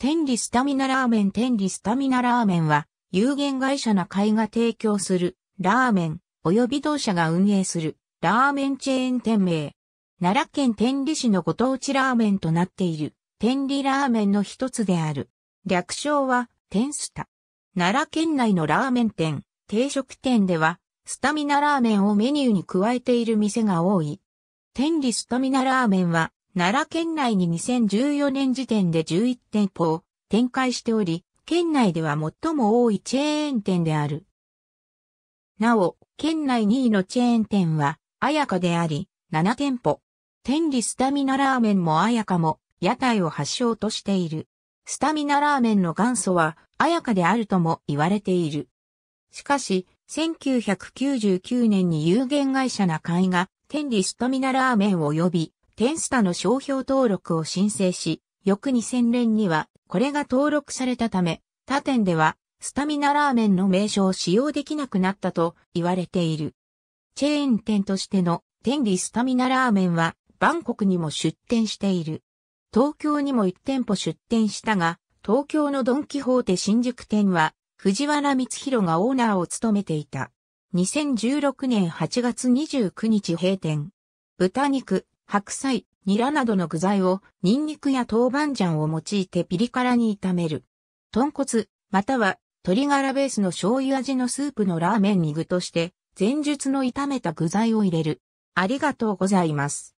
天理スタミナラーメン天理スタミナラーメンは、有限会社な会が提供するラーメン、及び同社が運営するラーメンチェーン店名。奈良県天理市のご当地ラーメンとなっている天理ラーメンの一つである。略称は天スタ。奈良県内のラーメン店、定食店では、スタミナラーメンをメニューに加えている店が多い。天理スタミナラーメンは、奈良県内に2014年時点で11店舗を展開しており、県内では最も多いチェーン店である。なお、県内2位のチェーン店は、あやかであり、7店舗。天理スタミナラーメンもあやかも、屋台を発祥としている。スタミナラーメンの元祖は、あやかであるとも言われている。しかし、1999年に有限会社な会が、天理スタミナラーメンを呼び、テンスタの商標登録を申請し、翌2000年にはこれが登録されたため、他店ではスタミナラーメンの名称を使用できなくなったと言われている。チェーン店としての天理スタミナラーメンはバンコクにも出店している。東京にも1店舗出店したが、東京のドンキホーテ新宿店は藤原光弘がオーナーを務めていた。2016年8月29日閉店。豚肉、白菜、ニラなどの具材をニンニクや豆板醤を用いてピリ辛に炒める。豚骨、または鶏ガラベースの醤油味のスープのラーメンに具として前述の炒めた具材を入れる。ありがとうございます。